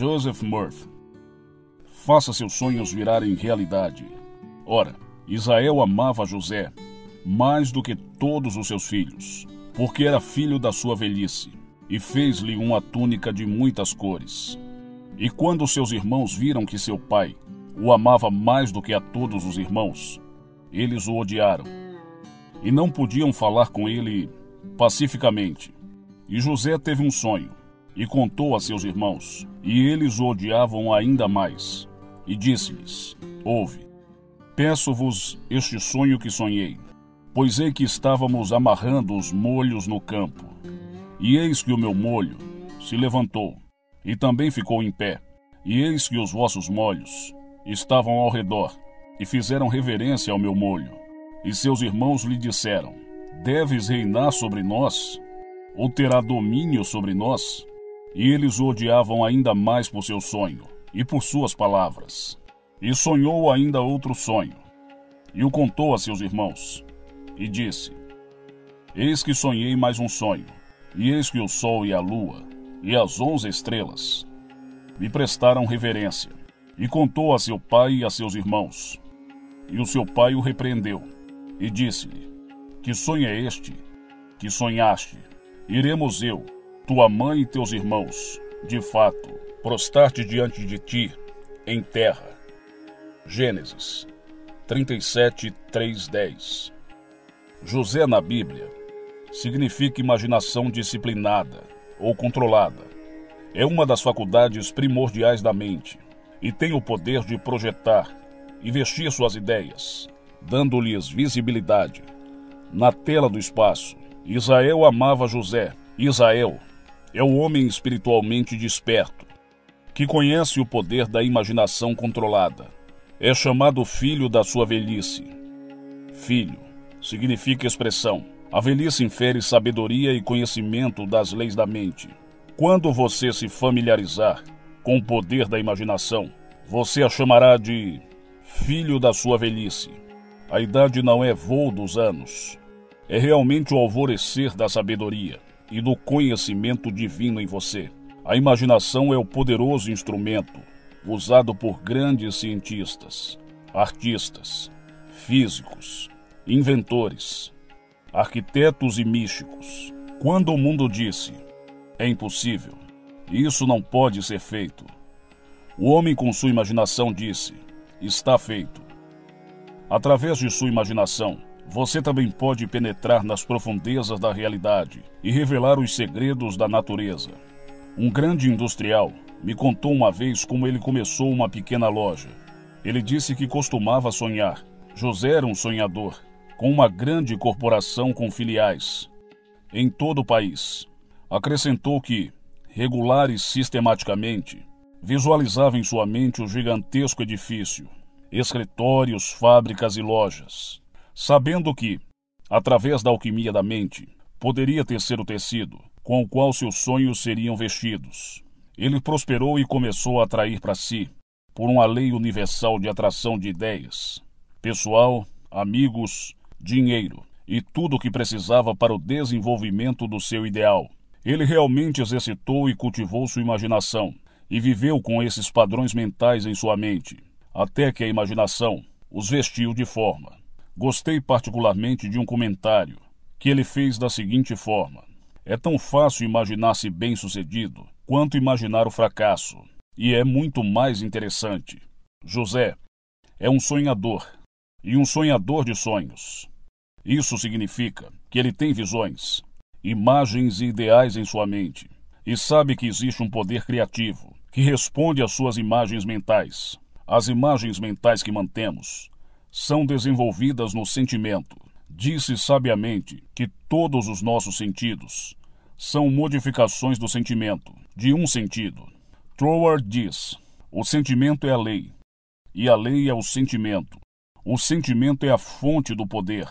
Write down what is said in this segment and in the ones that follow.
Joseph Murph. Faça seus sonhos virarem realidade. Ora, Israel amava José mais do que todos os seus filhos, porque era filho da sua velhice, e fez-lhe uma túnica de muitas cores. E quando seus irmãos viram que seu pai o amava mais do que a todos os irmãos, eles o odiaram. E não podiam falar com ele pacificamente. E José teve um sonho e contou a seus irmãos, e eles o odiavam ainda mais. E disse-lhes: Ouve, peço-vos este sonho que sonhei, pois ei é que estávamos amarrando os molhos no campo. E eis que o meu molho se levantou, e também ficou em pé, e eis que os vossos molhos estavam ao redor, e fizeram reverência ao meu molho. E seus irmãos lhe disseram: Deves reinar sobre nós? Ou terá domínio sobre nós? E eles o odiavam ainda mais por seu sonho e por suas palavras. E sonhou ainda outro sonho, e o contou a seus irmãos, e disse: Eis que sonhei mais um sonho, e eis que o sol e a lua, e as onze estrelas, me prestaram reverência, e contou a seu pai e a seus irmãos. E o seu pai o repreendeu, e disse-lhe: Que sonho é este? Que sonhaste? Iremos eu tua mãe e teus irmãos, de fato, prostrar-te diante de ti em terra. Gênesis 37, 3:10 José na Bíblia significa imaginação disciplinada ou controlada. É uma das faculdades primordiais da mente e tem o poder de projetar e vestir suas ideias, dando-lhes visibilidade. Na tela do espaço, Israel amava José. Israel é o homem espiritualmente desperto, que conhece o poder da imaginação controlada. É chamado filho da sua velhice. Filho significa expressão. A velhice infere sabedoria e conhecimento das leis da mente. Quando você se familiarizar com o poder da imaginação, você a chamará de filho da sua velhice. A idade não é voo dos anos, é realmente o alvorecer da sabedoria e do conhecimento divino em você. A imaginação é o poderoso instrumento usado por grandes cientistas, artistas, físicos, inventores, arquitetos e místicos. Quando o mundo disse: é impossível, isso não pode ser feito, o homem com sua imaginação disse: está feito. Através de sua imaginação, você também pode penetrar nas profundezas da realidade e revelar os segredos da natureza. Um grande industrial me contou uma vez como ele começou uma pequena loja. Ele disse que costumava sonhar. José era um sonhador, com uma grande corporação com filiais em todo o país. Acrescentou que, regular e sistematicamente, visualizava em sua mente o gigantesco edifício, escritórios, fábricas e lojas sabendo que, através da alquimia da mente, poderia tecer o tecido com o qual seus sonhos seriam vestidos. Ele prosperou e começou a atrair para si, por uma lei universal de atração de ideias, pessoal, amigos, dinheiro e tudo o que precisava para o desenvolvimento do seu ideal. Ele realmente exercitou e cultivou sua imaginação e viveu com esses padrões mentais em sua mente, até que a imaginação os vestiu de forma. Gostei particularmente de um comentário que ele fez da seguinte forma: É tão fácil imaginar-se bem-sucedido quanto imaginar o fracasso, e é muito mais interessante. José é um sonhador e um sonhador de sonhos. Isso significa que ele tem visões, imagens e ideais em sua mente e sabe que existe um poder criativo que responde às suas imagens mentais. As imagens mentais que mantemos são desenvolvidas no sentimento. Disse sabiamente que todos os nossos sentidos são modificações do sentimento, de um sentido. Troward diz: o sentimento é a lei, e a lei é o sentimento. O sentimento é a fonte do poder.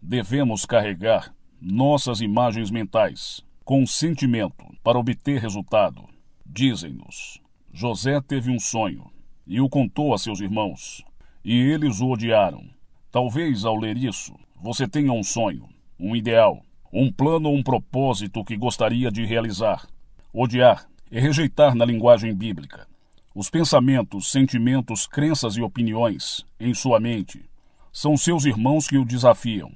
Devemos carregar nossas imagens mentais com sentimento para obter resultado. Dizem-nos: José teve um sonho e o contou a seus irmãos e eles o odiaram. Talvez ao ler isso, você tenha um sonho, um ideal, um plano ou um propósito que gostaria de realizar. Odiar é rejeitar na linguagem bíblica os pensamentos, sentimentos, crenças e opiniões em sua mente. São seus irmãos que o desafiam.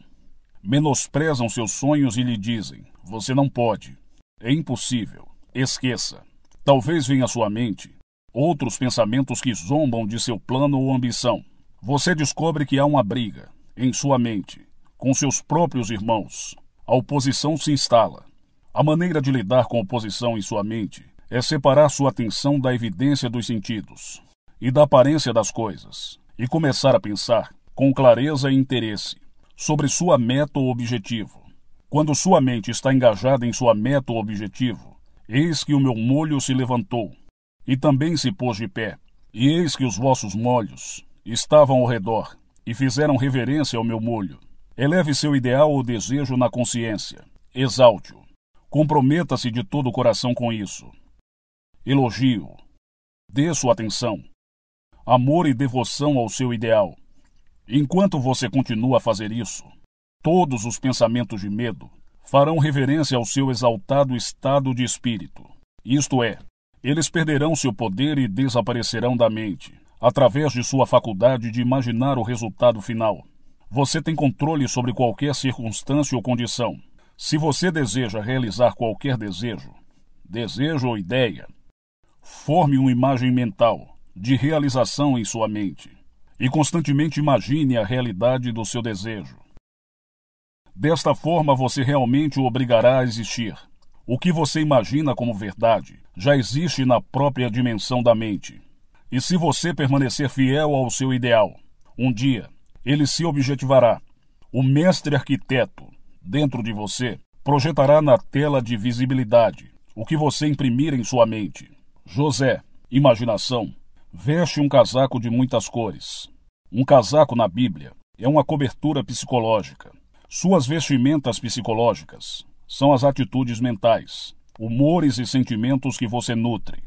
Menosprezam seus sonhos e lhe dizem: Você não pode. É impossível. Esqueça. Talvez venha à sua mente outros pensamentos que zombam de seu plano ou ambição. Você descobre que há uma briga, em sua mente, com seus próprios irmãos. A oposição se instala. A maneira de lidar com a oposição em sua mente é separar sua atenção da evidência dos sentidos e da aparência das coisas e começar a pensar com clareza e interesse sobre sua meta ou objetivo. Quando sua mente está engajada em sua meta ou objetivo, eis que o meu molho se levantou e também se pôs de pé, e eis que os vossos molhos estavam ao redor e fizeram reverência ao meu molho. Eleve seu ideal ou desejo na consciência. Exalte-o. Comprometa-se de todo o coração com isso. Elogio. Dê sua atenção. Amor e devoção ao seu ideal. Enquanto você continua a fazer isso, todos os pensamentos de medo farão reverência ao seu exaltado estado de espírito. Isto é, eles perderão seu poder e desaparecerão da mente através de sua faculdade de imaginar o resultado final. Você tem controle sobre qualquer circunstância ou condição. Se você deseja realizar qualquer desejo, desejo ou ideia, forme uma imagem mental de realização em sua mente e constantemente imagine a realidade do seu desejo. Desta forma, você realmente o obrigará a existir. O que você imagina como verdade já existe na própria dimensão da mente. E se você permanecer fiel ao seu ideal, um dia ele se objetivará. O mestre arquiteto, dentro de você, projetará na tela de visibilidade o que você imprimir em sua mente. José, imaginação, veste um casaco de muitas cores. Um casaco na Bíblia é uma cobertura psicológica. Suas vestimentas psicológicas são as atitudes mentais, humores e sentimentos que você nutre.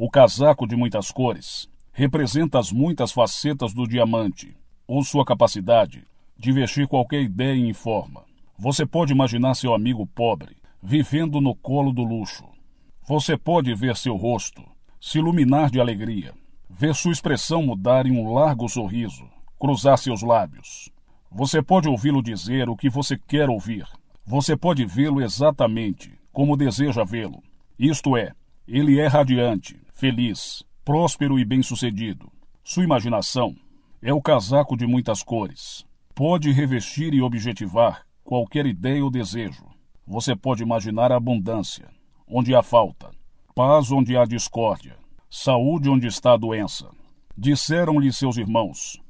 O casaco de muitas cores representa as muitas facetas do diamante, ou sua capacidade de vestir qualquer ideia em forma. Você pode imaginar seu amigo pobre vivendo no colo do luxo. Você pode ver seu rosto se iluminar de alegria, ver sua expressão mudar em um largo sorriso, cruzar seus lábios. Você pode ouvi-lo dizer o que você quer ouvir. Você pode vê-lo exatamente como deseja vê-lo. Isto é, ele é radiante, feliz, próspero e bem-sucedido. Sua imaginação é o casaco de muitas cores. Pode revestir e objetivar qualquer ideia ou desejo. Você pode imaginar abundância, onde há falta, paz onde há discórdia, saúde onde está a doença. Disseram-lhe seus irmãos: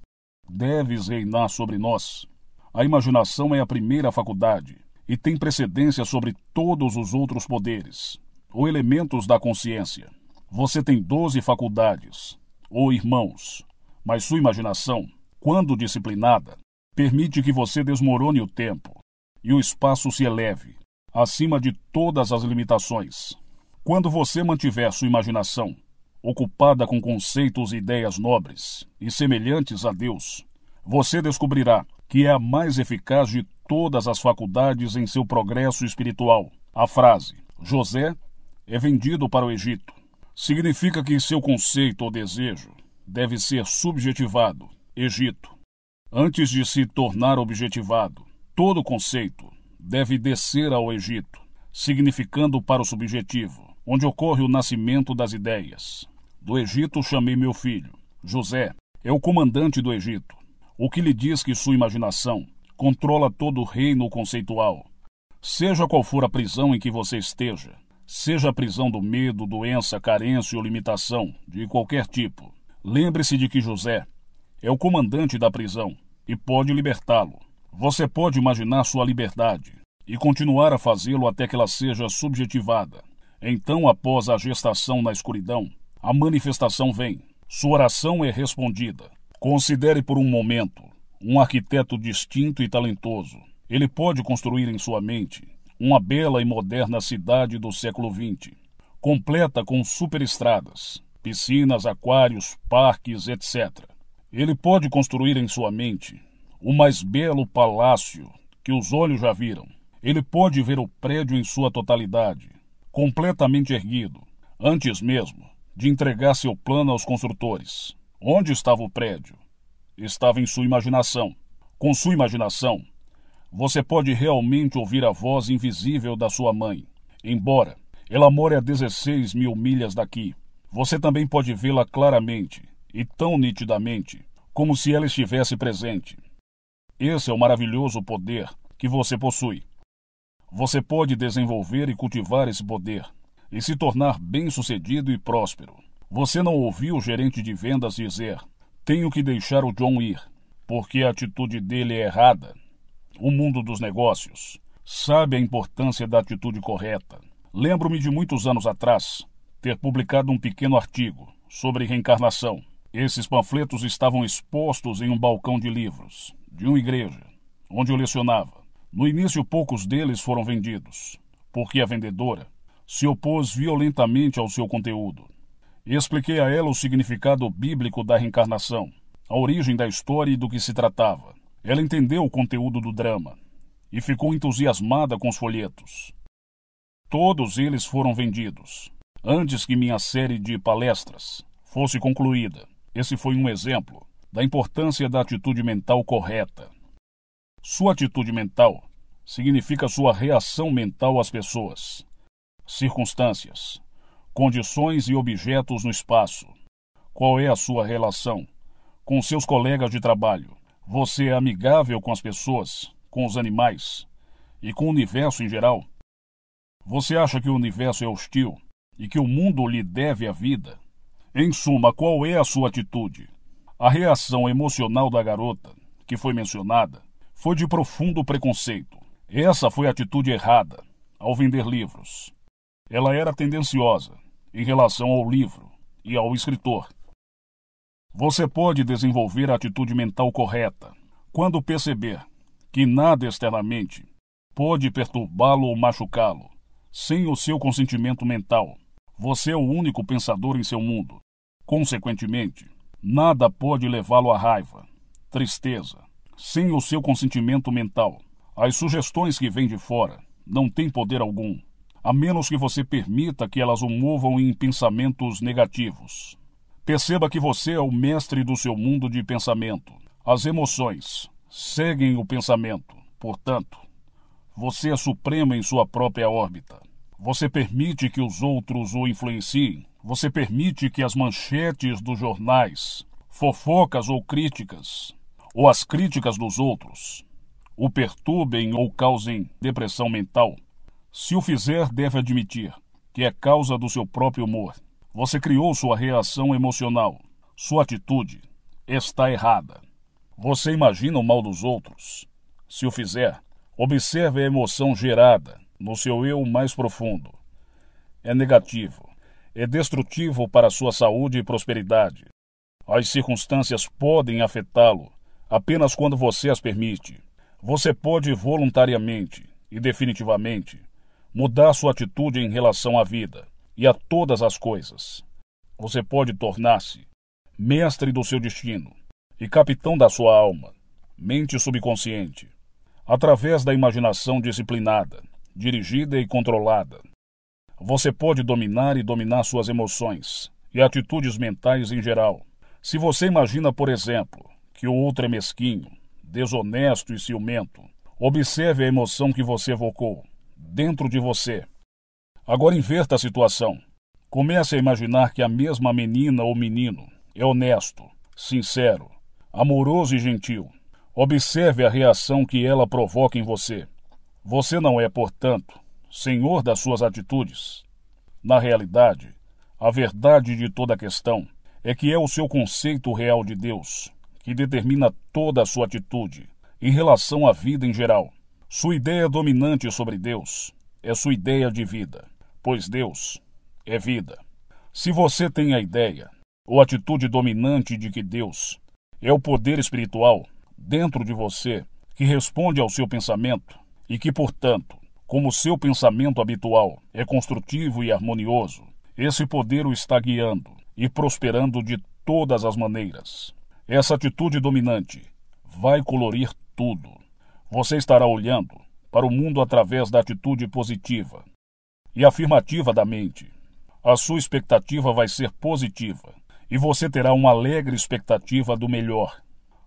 Deves reinar sobre nós. A imaginação é a primeira faculdade e tem precedência sobre todos os outros poderes ou elementos da consciência. Você tem doze faculdades, ou irmãos, mas sua imaginação, quando disciplinada, permite que você desmorone o tempo e o espaço se eleve, acima de todas as limitações. Quando você mantiver sua imaginação ocupada com conceitos e ideias nobres e semelhantes a Deus, você descobrirá que é a mais eficaz de todas as faculdades em seu progresso espiritual. A frase José é vendido para o Egito significa que seu conceito ou desejo deve ser subjetivado, Egito. Antes de se tornar objetivado, todo conceito deve descer ao Egito, significando para o subjetivo, onde ocorre o nascimento das ideias. Do Egito chamei meu filho. José é o comandante do Egito, o que lhe diz que sua imaginação controla todo o reino conceitual. Seja qual for a prisão em que você esteja, seja a prisão do medo, doença, carência ou limitação, de qualquer tipo. Lembre-se de que José é o comandante da prisão e pode libertá-lo. Você pode imaginar sua liberdade e continuar a fazê-lo até que ela seja subjetivada. Então, após a gestação na escuridão, a manifestação vem. Sua oração é respondida. Considere por um momento um arquiteto distinto e talentoso. Ele pode construir em sua mente uma bela e moderna cidade do século XX, completa com superestradas, piscinas, aquários, parques, etc. Ele pode construir em sua mente o mais belo palácio que os olhos já viram. Ele pode ver o prédio em sua totalidade, completamente erguido, antes mesmo de entregar seu plano aos construtores. Onde estava o prédio? Estava em sua imaginação. Com sua imaginação, você pode realmente ouvir a voz invisível da sua mãe. Embora ela more é a 16 mil milhas daqui, você também pode vê-la claramente e tão nitidamente como se ela estivesse presente. Esse é o maravilhoso poder que você possui. Você pode desenvolver e cultivar esse poder e se tornar bem-sucedido e próspero. Você não ouviu o gerente de vendas dizer: Tenho que deixar o John ir, porque a atitude dele é errada o mundo dos negócios, sabe a importância da atitude correta. Lembro-me de muitos anos atrás ter publicado um pequeno artigo sobre reencarnação. Esses panfletos estavam expostos em um balcão de livros, de uma igreja, onde eu lecionava. No início, poucos deles foram vendidos, porque a vendedora se opôs violentamente ao seu conteúdo. Expliquei a ela o significado bíblico da reencarnação, a origem da história e do que se tratava. Ela entendeu o conteúdo do drama e ficou entusiasmada com os folhetos. Todos eles foram vendidos antes que minha série de palestras fosse concluída. Esse foi um exemplo da importância da atitude mental correta. Sua atitude mental significa sua reação mental às pessoas, circunstâncias, condições e objetos no espaço. Qual é a sua relação com seus colegas de trabalho, você é amigável com as pessoas, com os animais e com o universo em geral? Você acha que o universo é hostil e que o mundo lhe deve a vida? Em suma, qual é a sua atitude? A reação emocional da garota, que foi mencionada, foi de profundo preconceito. Essa foi a atitude errada ao vender livros. Ela era tendenciosa em relação ao livro e ao escritor. Você pode desenvolver a atitude mental correta quando perceber que nada externamente pode perturbá-lo ou machucá-lo. Sem o seu consentimento mental, você é o único pensador em seu mundo. Consequentemente, nada pode levá-lo à raiva, tristeza. Sem o seu consentimento mental, as sugestões que vêm de fora não têm poder algum, a menos que você permita que elas o movam em pensamentos negativos. Perceba que você é o mestre do seu mundo de pensamento. As emoções seguem o pensamento. Portanto, você é supremo em sua própria órbita. Você permite que os outros o influenciem. Você permite que as manchetes dos jornais, fofocas ou críticas, ou as críticas dos outros, o perturbem ou causem depressão mental. Se o fizer, deve admitir que é causa do seu próprio humor. Você criou sua reação emocional. Sua atitude está errada. Você imagina o mal dos outros. Se o fizer, observe a emoção gerada no seu eu mais profundo. É negativo. É destrutivo para sua saúde e prosperidade. As circunstâncias podem afetá-lo apenas quando você as permite. Você pode voluntariamente e definitivamente mudar sua atitude em relação à vida e a todas as coisas. Você pode tornar-se mestre do seu destino e capitão da sua alma, mente subconsciente, através da imaginação disciplinada, dirigida e controlada. Você pode dominar e dominar suas emoções e atitudes mentais em geral. Se você imagina, por exemplo, que o outro é mesquinho, desonesto e ciumento, observe a emoção que você evocou dentro de você Agora inverta a situação. Comece a imaginar que a mesma menina ou menino é honesto, sincero, amoroso e gentil. Observe a reação que ela provoca em você. Você não é, portanto, senhor das suas atitudes. Na realidade, a verdade de toda a questão é que é o seu conceito real de Deus que determina toda a sua atitude em relação à vida em geral. Sua ideia dominante sobre Deus é sua ideia de vida pois Deus é vida. Se você tem a ideia ou atitude dominante de que Deus é o poder espiritual dentro de você que responde ao seu pensamento e que, portanto, como seu pensamento habitual é construtivo e harmonioso, esse poder o está guiando e prosperando de todas as maneiras. Essa atitude dominante vai colorir tudo. Você estará olhando para o mundo através da atitude positiva e afirmativa da mente. A sua expectativa vai ser positiva e você terá uma alegre expectativa do melhor.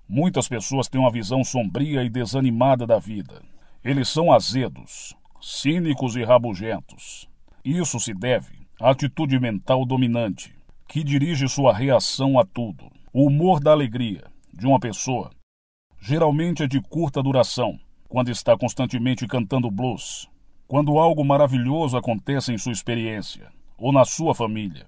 Muitas pessoas têm uma visão sombria e desanimada da vida. Eles são azedos, cínicos e rabugentos. Isso se deve à atitude mental dominante, que dirige sua reação a tudo. O humor da alegria de uma pessoa geralmente é de curta duração, quando está constantemente cantando blues, quando algo maravilhoso acontece em sua experiência ou na sua família,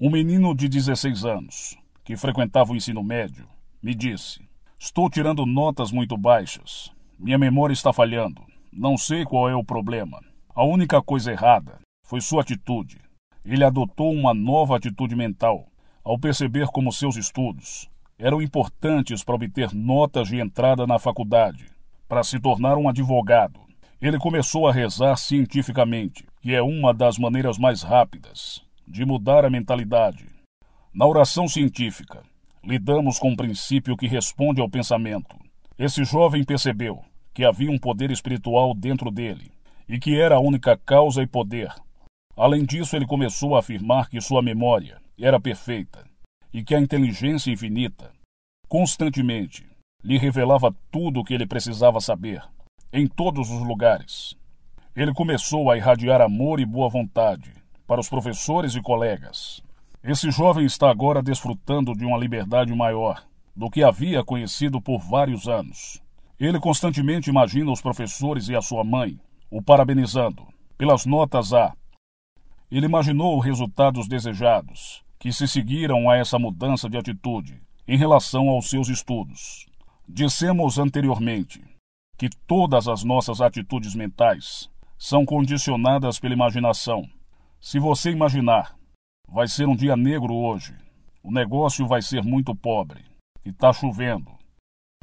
um menino de 16 anos, que frequentava o ensino médio, me disse: Estou tirando notas muito baixas, minha memória está falhando, não sei qual é o problema. A única coisa errada foi sua atitude. Ele adotou uma nova atitude mental ao perceber como seus estudos eram importantes para obter notas de entrada na faculdade, para se tornar um advogado ele começou a rezar cientificamente, que é uma das maneiras mais rápidas de mudar a mentalidade. Na oração científica, lidamos com um princípio que responde ao pensamento. Esse jovem percebeu que havia um poder espiritual dentro dele e que era a única causa e poder. Além disso, ele começou a afirmar que sua memória era perfeita e que a inteligência infinita constantemente lhe revelava tudo o que ele precisava saber em todos os lugares. Ele começou a irradiar amor e boa vontade para os professores e colegas. Esse jovem está agora desfrutando de uma liberdade maior do que havia conhecido por vários anos. Ele constantemente imagina os professores e a sua mãe o parabenizando pelas notas A. Ele imaginou resultados desejados que se seguiram a essa mudança de atitude em relação aos seus estudos. Dissemos anteriormente que todas as nossas atitudes mentais são condicionadas pela imaginação. Se você imaginar, vai ser um dia negro hoje, o negócio vai ser muito pobre, e está chovendo,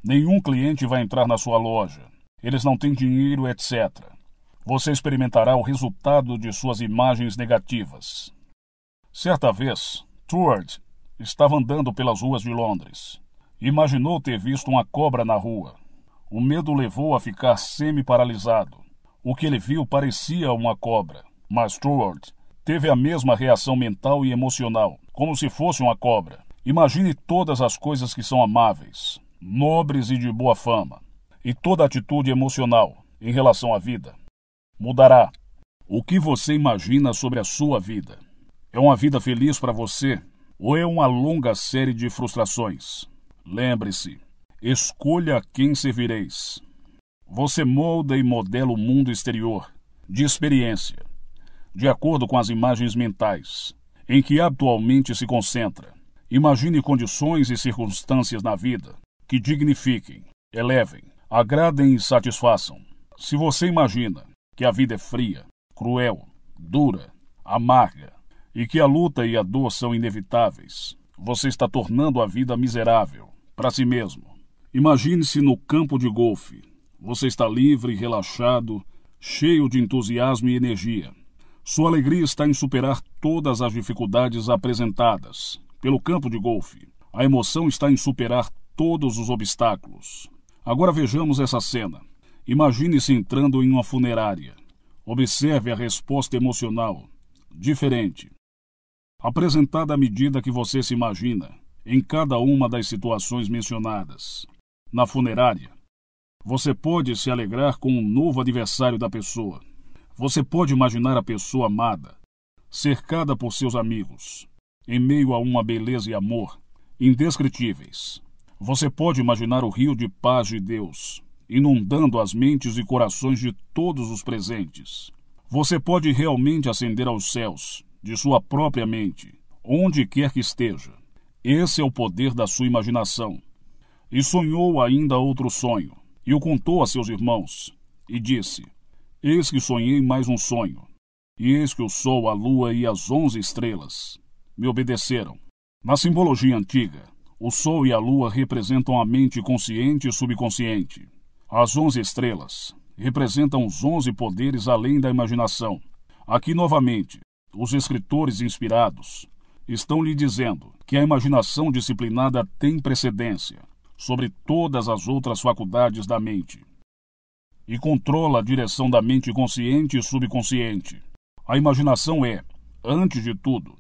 nenhum cliente vai entrar na sua loja, eles não têm dinheiro, etc. Você experimentará o resultado de suas imagens negativas. Certa vez, Tuard estava andando pelas ruas de Londres. Imaginou ter visto uma cobra na rua o medo levou a ficar semi-paralisado. O que ele viu parecia uma cobra, mas Stuart teve a mesma reação mental e emocional, como se fosse uma cobra. Imagine todas as coisas que são amáveis, nobres e de boa fama, e toda atitude emocional em relação à vida. Mudará. O que você imagina sobre a sua vida? É uma vida feliz para você ou é uma longa série de frustrações? Lembre-se, Escolha quem servireis. Você molda e modela o mundo exterior, de experiência, de acordo com as imagens mentais, em que habitualmente se concentra. Imagine condições e circunstâncias na vida que dignifiquem, elevem, agradem e satisfaçam. Se você imagina que a vida é fria, cruel, dura, amarga, e que a luta e a dor são inevitáveis, você está tornando a vida miserável para si mesmo Imagine-se no campo de golfe. Você está livre, relaxado, cheio de entusiasmo e energia. Sua alegria está em superar todas as dificuldades apresentadas pelo campo de golfe. A emoção está em superar todos os obstáculos. Agora vejamos essa cena. Imagine-se entrando em uma funerária. Observe a resposta emocional, diferente, apresentada à medida que você se imagina, em cada uma das situações mencionadas na funerária. Você pode se alegrar com um novo adversário da pessoa. Você pode imaginar a pessoa amada, cercada por seus amigos, em meio a uma beleza e amor indescritíveis. Você pode imaginar o rio de paz de Deus, inundando as mentes e corações de todos os presentes. Você pode realmente ascender aos céus, de sua própria mente, onde quer que esteja. Esse é o poder da sua imaginação. E sonhou ainda outro sonho, e o contou a seus irmãos, e disse: Eis que sonhei mais um sonho, e eis que o sol, a lua e as onze estrelas me obedeceram. Na simbologia antiga, o sol e a lua representam a mente consciente e subconsciente. As onze estrelas representam os onze poderes além da imaginação. Aqui novamente, os escritores inspirados estão lhe dizendo que a imaginação disciplinada tem precedência sobre todas as outras faculdades da mente. E controla a direção da mente consciente e subconsciente. A imaginação é, antes de tudo,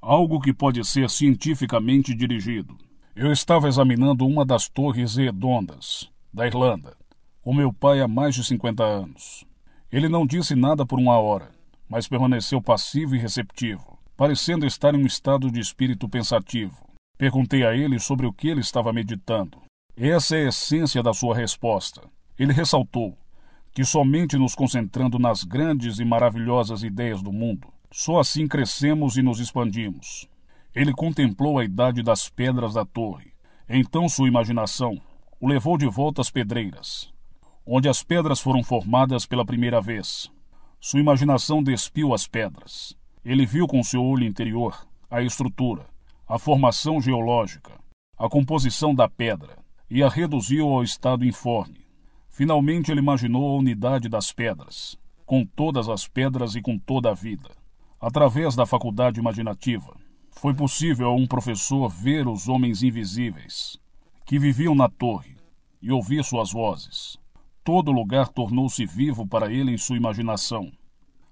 algo que pode ser cientificamente dirigido. Eu estava examinando uma das torres redondas da Irlanda, com meu pai há mais de 50 anos. Ele não disse nada por uma hora, mas permaneceu passivo e receptivo, parecendo estar em um estado de espírito pensativo. Perguntei a ele sobre o que ele estava meditando. Essa é a essência da sua resposta. Ele ressaltou que somente nos concentrando nas grandes e maravilhosas ideias do mundo, só assim crescemos e nos expandimos. Ele contemplou a idade das pedras da torre. Então sua imaginação o levou de volta às pedreiras, onde as pedras foram formadas pela primeira vez. Sua imaginação despiu as pedras. Ele viu com seu olho interior a estrutura, a formação geológica, a composição da pedra e a reduziu ao estado informe. Finalmente ele imaginou a unidade das pedras, com todas as pedras e com toda a vida. Através da faculdade imaginativa, foi possível a um professor ver os homens invisíveis que viviam na torre e ouvir suas vozes. Todo lugar tornou-se vivo para ele em sua imaginação.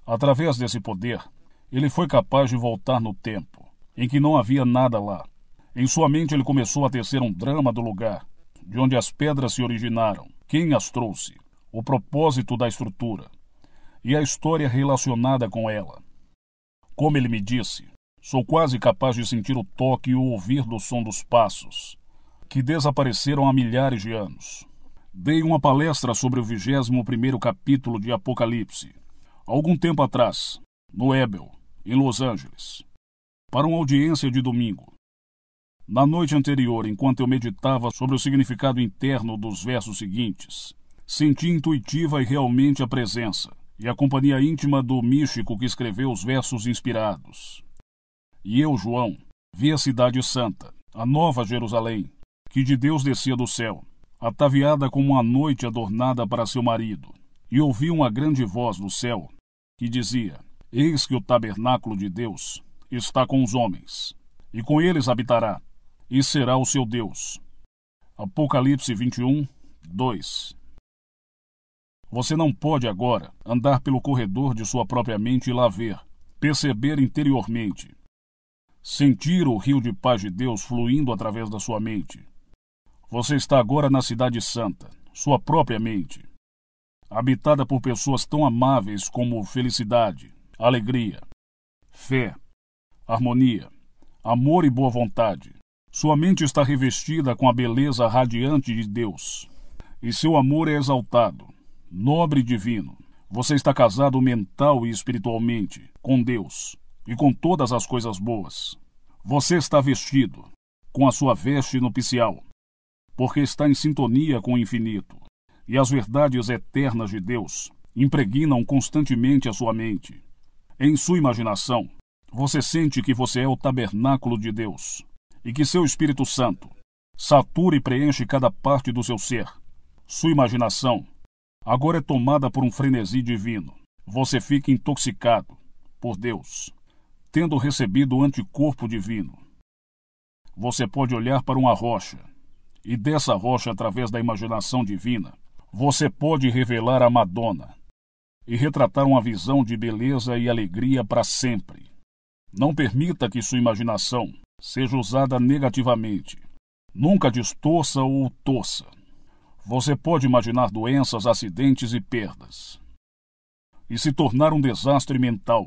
Através desse poder, ele foi capaz de voltar no tempo em que não havia nada lá. Em sua mente ele começou a tecer um drama do lugar, de onde as pedras se originaram, quem as trouxe, o propósito da estrutura e a história relacionada com ela. Como ele me disse, sou quase capaz de sentir o toque e o ouvir do som dos passos, que desapareceram há milhares de anos. Dei uma palestra sobre o 21 capítulo de Apocalipse, algum tempo atrás, no Ebel, em Los Angeles para uma audiência de domingo. Na noite anterior, enquanto eu meditava sobre o significado interno dos versos seguintes, senti intuitiva e realmente a presença e a companhia íntima do místico que escreveu os versos inspirados. E eu, João, vi a Cidade Santa, a Nova Jerusalém, que de Deus descia do céu, ataviada como uma noite adornada para seu marido, e ouvi uma grande voz do céu que dizia: Eis que o tabernáculo de Deus está com os homens, e com eles habitará, e será o seu Deus. Apocalipse 21, 2 Você não pode agora andar pelo corredor de sua própria mente e lá ver, perceber interiormente, sentir o rio de paz de Deus fluindo através da sua mente. Você está agora na Cidade Santa, sua própria mente, habitada por pessoas tão amáveis como felicidade, alegria, fé, harmonia, amor e boa vontade. Sua mente está revestida com a beleza radiante de Deus, e seu amor é exaltado, nobre e divino. Você está casado mental e espiritualmente com Deus e com todas as coisas boas. Você está vestido com a sua veste nupcial, porque está em sintonia com o infinito, e as verdades eternas de Deus impregnam constantemente a sua mente. Em sua imaginação, você sente que você é o tabernáculo de Deus e que seu Espírito Santo satura e preenche cada parte do seu ser. Sua imaginação agora é tomada por um frenesi divino. Você fica intoxicado por Deus, tendo recebido o anticorpo divino. Você pode olhar para uma rocha, e dessa rocha, através da imaginação divina, você pode revelar a Madonna e retratar uma visão de beleza e alegria para sempre. Não permita que sua imaginação seja usada negativamente. Nunca distorça ou torça. Você pode imaginar doenças, acidentes e perdas. E se tornar um desastre mental.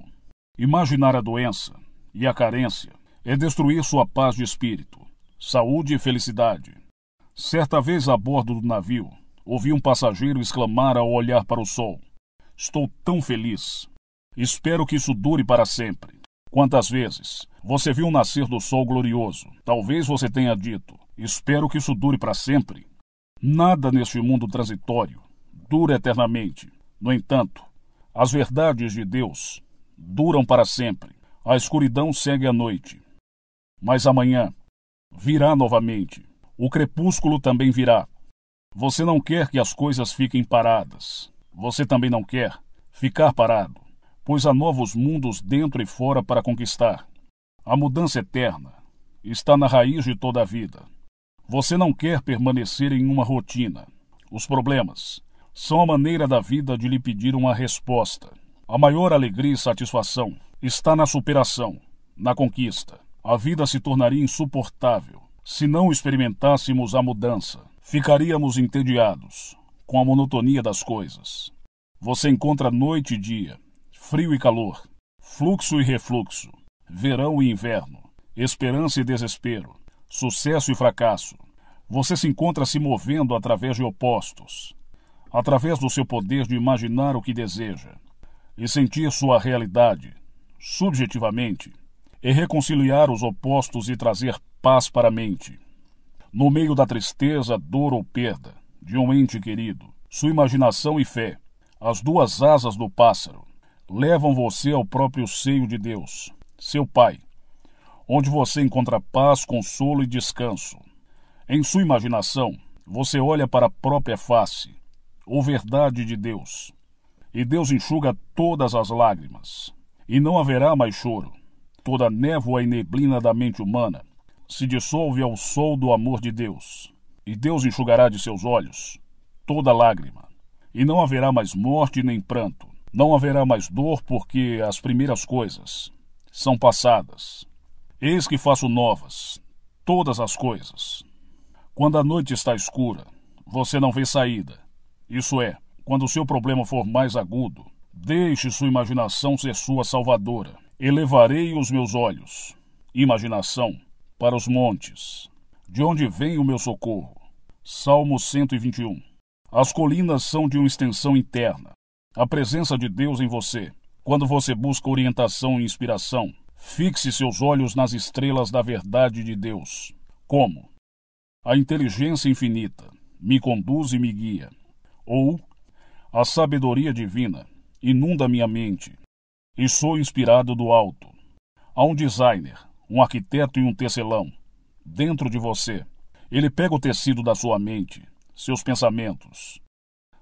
Imaginar a doença e a carência é destruir sua paz de espírito, saúde e felicidade. Certa vez a bordo do navio, ouvi um passageiro exclamar ao olhar para o sol: Estou tão feliz. Espero que isso dure para sempre. Quantas vezes você viu o nascer do sol glorioso? Talvez você tenha dito: Espero que isso dure para sempre. Nada neste mundo transitório dura eternamente. No entanto, as verdades de Deus duram para sempre. A escuridão segue a noite. Mas amanhã virá novamente. O crepúsculo também virá. Você não quer que as coisas fiquem paradas. Você também não quer ficar parado pois há novos mundos dentro e fora para conquistar. A mudança eterna está na raiz de toda a vida. Você não quer permanecer em uma rotina. Os problemas são a maneira da vida de lhe pedir uma resposta. A maior alegria e satisfação está na superação, na conquista. A vida se tornaria insuportável se não experimentássemos a mudança. Ficaríamos entediados com a monotonia das coisas. Você encontra noite e dia frio e calor, fluxo e refluxo, verão e inverno, esperança e desespero, sucesso e fracasso. Você se encontra se movendo através de opostos, através do seu poder de imaginar o que deseja e sentir sua realidade, subjetivamente, e reconciliar os opostos e trazer paz para a mente. No meio da tristeza, dor ou perda de um ente querido, sua imaginação e fé, as duas asas do pássaro, levam você ao próprio seio de Deus, seu Pai, onde você encontra paz, consolo e descanso. Em sua imaginação, você olha para a própria face, ou verdade de Deus, e Deus enxuga todas as lágrimas, e não haverá mais choro. Toda névoa e neblina da mente humana se dissolve ao sol do amor de Deus, e Deus enxugará de seus olhos toda lágrima, e não haverá mais morte nem pranto, não haverá mais dor, porque as primeiras coisas são passadas. Eis que faço novas todas as coisas. Quando a noite está escura, você não vê saída. Isso é, quando o seu problema for mais agudo, deixe sua imaginação ser sua salvadora. Elevarei os meus olhos, imaginação, para os montes. De onde vem o meu socorro? Salmo 121. As colinas são de uma extensão interna a presença de Deus em você. Quando você busca orientação e inspiração, fixe seus olhos nas estrelas da verdade de Deus. Como? A inteligência infinita me conduz e me guia. Ou a sabedoria divina inunda minha mente e sou inspirado do alto. Há um designer, um arquiteto e um tecelão dentro de você. Ele pega o tecido da sua mente, seus pensamentos,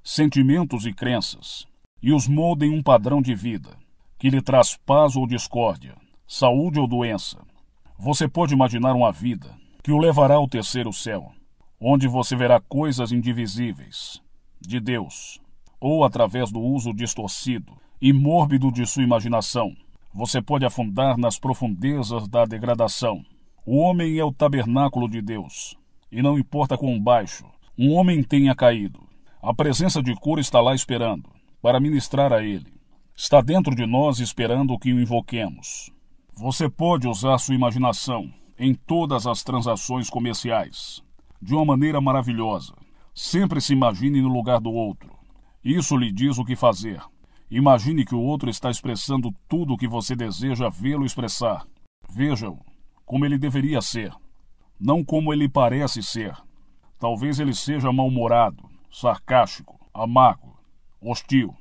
sentimentos e crenças e os moldem um padrão de vida, que lhe traz paz ou discórdia, saúde ou doença. Você pode imaginar uma vida que o levará ao terceiro céu, onde você verá coisas indivisíveis de Deus, ou através do uso distorcido e mórbido de sua imaginação, você pode afundar nas profundezas da degradação. O homem é o tabernáculo de Deus, e não importa quão baixo um homem tenha caído, a presença de cura está lá esperando para ministrar a Ele. Está dentro de nós esperando que o invoquemos. Você pode usar sua imaginação em todas as transações comerciais, de uma maneira maravilhosa. Sempre se imagine no lugar do outro. Isso lhe diz o que fazer. Imagine que o outro está expressando tudo o que você deseja vê-lo expressar. Veja-o como ele deveria ser, não como ele parece ser. Talvez ele seja mal-humorado, sarcástico, amargo, hostil.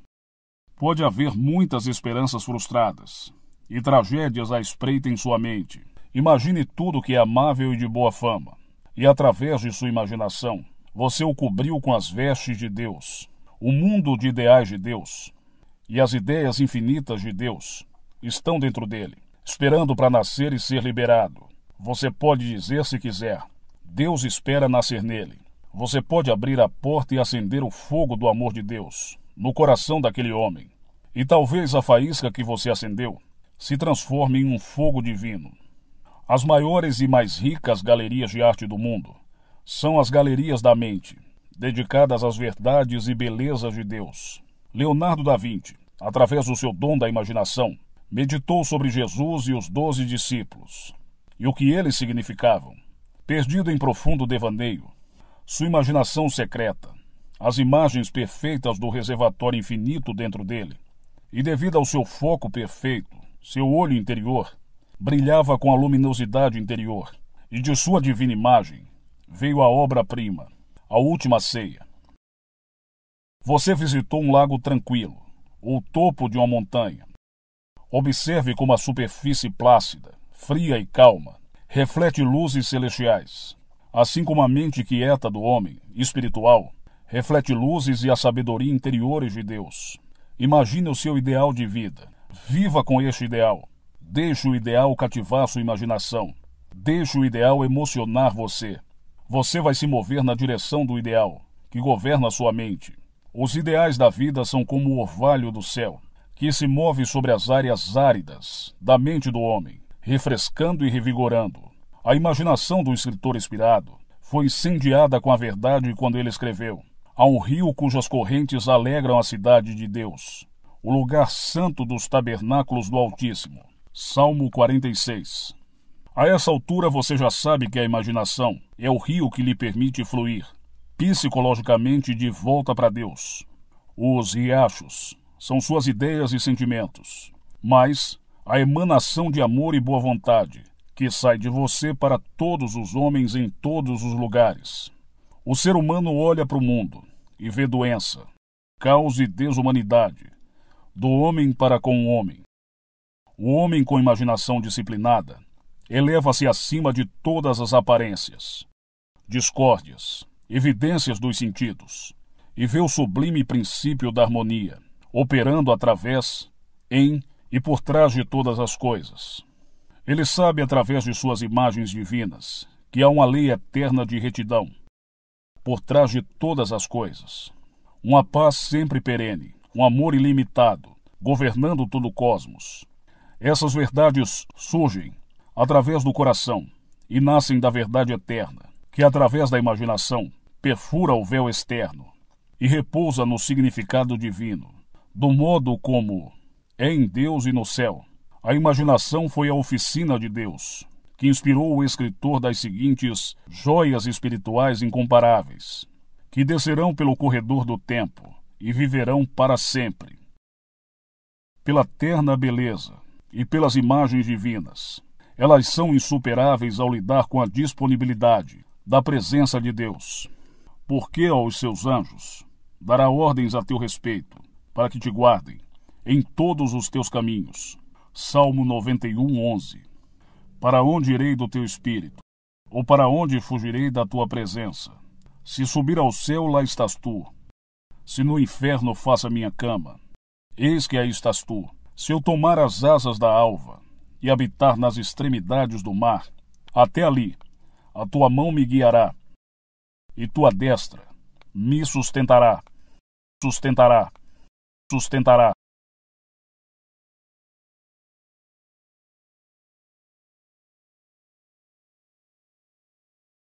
Pode haver muitas esperanças frustradas e tragédias à espreita em sua mente. Imagine tudo que é amável e de boa fama, e através de sua imaginação, você o cobriu com as vestes de Deus, o mundo de ideais de Deus, e as ideias infinitas de Deus estão dentro dele, esperando para nascer e ser liberado. Você pode dizer se quiser: Deus espera nascer nele. Você pode abrir a porta e acender o fogo do amor de Deus no coração daquele homem. E talvez a faísca que você acendeu se transforme em um fogo divino. As maiores e mais ricas galerias de arte do mundo são as galerias da mente, dedicadas às verdades e belezas de Deus. Leonardo da Vinci, através do seu dom da imaginação, meditou sobre Jesus e os doze discípulos e o que eles significavam. Perdido em profundo devaneio, sua imaginação secreta as imagens perfeitas do reservatório infinito dentro dele. E devido ao seu foco perfeito, seu olho interior brilhava com a luminosidade interior, e de sua divina imagem veio a obra-prima, a última ceia. Você visitou um lago tranquilo, ou o topo de uma montanha. Observe como a superfície plácida, fria e calma, reflete luzes celestiais, assim como a mente quieta do homem, espiritual, Reflete luzes e a sabedoria interiores de Deus. Imagine o seu ideal de vida. Viva com este ideal. Deixe o ideal cativar sua imaginação. Deixe o ideal emocionar você. Você vai se mover na direção do ideal, que governa sua mente. Os ideais da vida são como o orvalho do céu, que se move sobre as áreas áridas da mente do homem, refrescando e revigorando. A imaginação do escritor inspirado foi incendiada com a verdade quando ele escreveu a um rio cujas correntes alegram a cidade de Deus, o lugar santo dos tabernáculos do Altíssimo. Salmo 46. A essa altura você já sabe que a imaginação é o rio que lhe permite fluir psicologicamente de volta para Deus. Os riachos são suas ideias e sentimentos, mas a emanação de amor e boa vontade que sai de você para todos os homens em todos os lugares. O ser humano olha para o mundo e vê doença, caos e desumanidade, do homem para com o homem. O homem com imaginação disciplinada eleva-se acima de todas as aparências, discórdias, evidências dos sentidos, e vê o sublime princípio da harmonia, operando através, em e por trás de todas as coisas. Ele sabe através de suas imagens divinas que há uma lei eterna de retidão por trás de todas as coisas. Uma paz sempre perene, um amor ilimitado, governando todo o cosmos. Essas verdades surgem através do coração e nascem da verdade eterna, que através da imaginação perfura o véu externo e repousa no significado divino, do modo como é em Deus e no céu. A imaginação foi a oficina de Deus, que inspirou o escritor das seguintes joias espirituais incomparáveis, que descerão pelo corredor do tempo e viverão para sempre. Pela terna beleza e pelas imagens divinas, elas são insuperáveis ao lidar com a disponibilidade da presença de Deus. Porque aos seus anjos dará ordens a teu respeito, para que te guardem em todos os teus caminhos. Salmo 91, 11. Para onde irei do teu espírito? Ou para onde fugirei da tua presença? Se subir ao céu, lá estás tu. Se no inferno faça minha cama, eis que aí estás tu. Se eu tomar as asas da alva e habitar nas extremidades do mar, até ali a tua mão me guiará, e tua destra me sustentará, sustentará, sustentará.